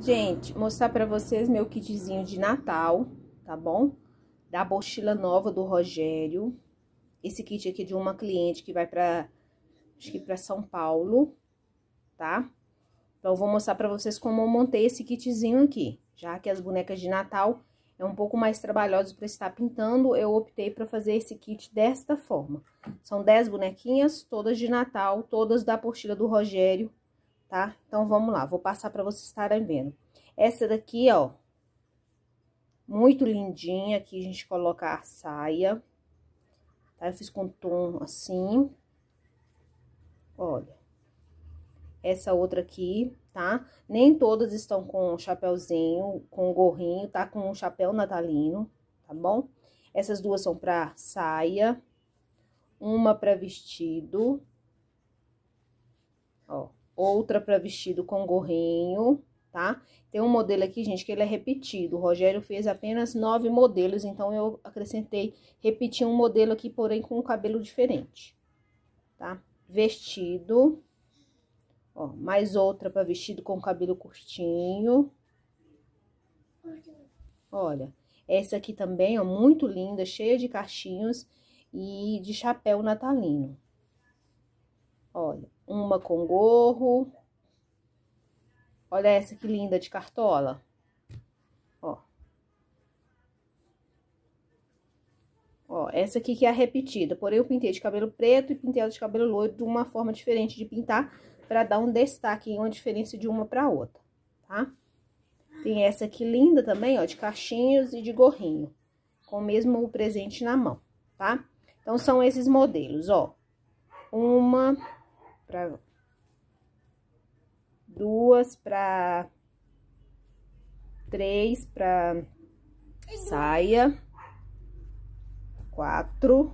Gente, mostrar pra vocês meu kitzinho de Natal, tá bom? Da mochila nova do Rogério. Esse kit aqui de uma cliente que vai pra, acho que pra São Paulo, tá? Então, eu vou mostrar pra vocês como eu montei esse kitzinho aqui. Já que as bonecas de Natal é um pouco mais trabalhoso para estar pintando, eu optei para fazer esse kit desta forma. São 10 bonequinhas, todas de Natal, todas da apostila do Rogério, tá? Então, vamos lá, vou passar para vocês estarem vendo. Essa daqui, ó, muito lindinha, aqui a gente coloca a saia, tá? Eu fiz com tom assim, olha. Essa outra aqui, tá? Nem todas estão com chapéuzinho, com gorrinho, tá? Com um chapéu natalino, tá bom? Essas duas são pra saia, uma pra vestido, ó outra para vestido com gorrinho, tá? Tem um modelo aqui, gente, que ele é repetido. O Rogério fez apenas nove modelos, então eu acrescentei, repeti um modelo aqui, porém com um cabelo diferente, tá? Vestido, ó, mais outra para vestido com cabelo curtinho. Olha, essa aqui também, ó, muito linda, cheia de cachinhos e de chapéu natalino. Olha, uma com gorro. Olha essa que linda de cartola. Ó. Ó, essa aqui que é a repetida. Porém, eu pintei de cabelo preto e pintei ela de cabelo loiro de uma forma diferente de pintar, para dar um destaque em uma diferença de uma para outra, tá? Tem essa aqui linda também, ó, de cachinhos e de gorrinho, com mesmo o presente na mão, tá? Então, são esses modelos, ó. Uma, para duas para três para saia, quatro.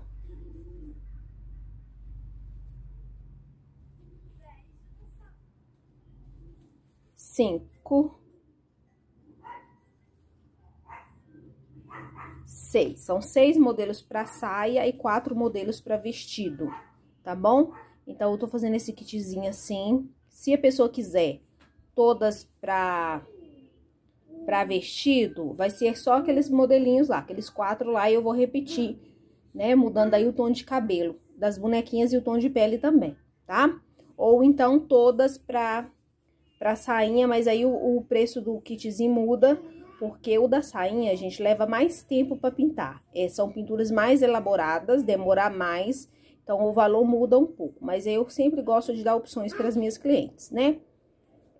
Cinco, seis. São seis modelos para saia e quatro modelos para vestido, tá bom? Então, eu tô fazendo esse kitzinho assim. Se a pessoa quiser todas pra, pra vestido, vai ser só aqueles modelinhos lá, aqueles quatro lá, e eu vou repetir, né? Mudando aí o tom de cabelo das bonequinhas e o tom de pele também, tá? Ou então todas pra, pra sainha, mas aí o, o preço do kitzinho muda, porque o da sainha, a gente, leva mais tempo pra pintar. É, são pinturas mais elaboradas, demora mais então, o valor muda um pouco, mas eu sempre gosto de dar opções para as minhas clientes, né?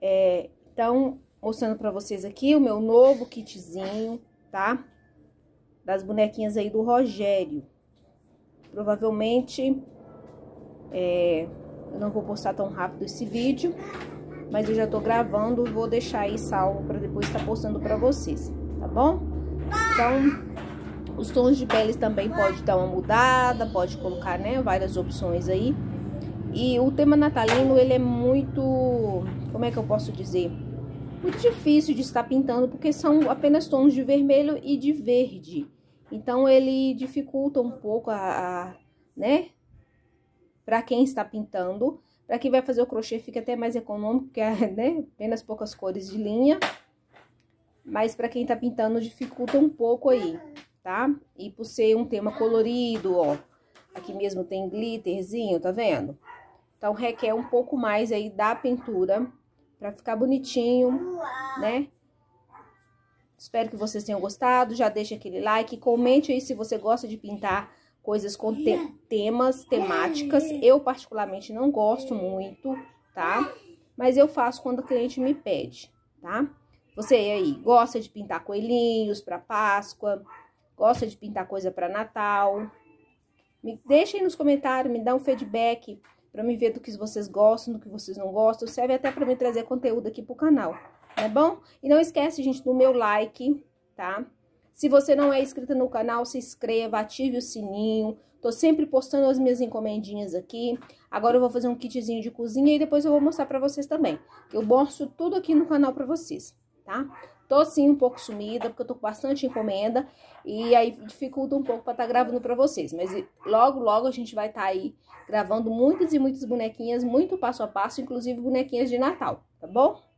É, então, mostrando para vocês aqui o meu novo kitzinho, tá? Das bonequinhas aí do Rogério. Provavelmente, é, eu não vou postar tão rápido esse vídeo, mas eu já tô gravando, vou deixar aí salvo para depois estar tá postando para vocês, tá bom? Então... Os tons de peles também pode dar uma mudada, pode colocar, né, várias opções aí. E o tema natalino, ele é muito, como é que eu posso dizer? Muito difícil de estar pintando, porque são apenas tons de vermelho e de verde. Então, ele dificulta um pouco a, a né, para quem está pintando. Para quem vai fazer o crochê fica até mais econômico, porque é né, apenas poucas cores de linha. Mas para quem está pintando dificulta um pouco aí tá? E por ser um tema colorido, ó, aqui mesmo tem glitterzinho, tá vendo? Então, requer um pouco mais aí da pintura pra ficar bonitinho, né? Espero que vocês tenham gostado, já deixa aquele like, comente aí se você gosta de pintar coisas com te temas, temáticas. Eu, particularmente, não gosto muito, tá? Mas eu faço quando o cliente me pede, tá? Você aí gosta de pintar coelhinhos para Páscoa, Gosta de pintar coisa para Natal? Me deixem nos comentários, me dá um feedback para me ver do que vocês gostam, do que vocês não gostam. Serve até para me trazer conteúdo aqui pro canal, tá bom? E não esquece, gente, do meu like, tá? Se você não é inscrita no canal, se inscreva, ative o sininho. Tô sempre postando as minhas encomendinhas aqui. Agora eu vou fazer um kitzinho de cozinha e depois eu vou mostrar para vocês também. Eu mostro tudo aqui no canal para vocês, tá? Tô sim um pouco sumida, porque eu tô com bastante encomenda. E aí dificulta um pouco pra estar tá gravando pra vocês. Mas logo, logo a gente vai estar tá aí gravando muitas e muitas bonequinhas, muito passo a passo, inclusive bonequinhas de Natal, tá bom?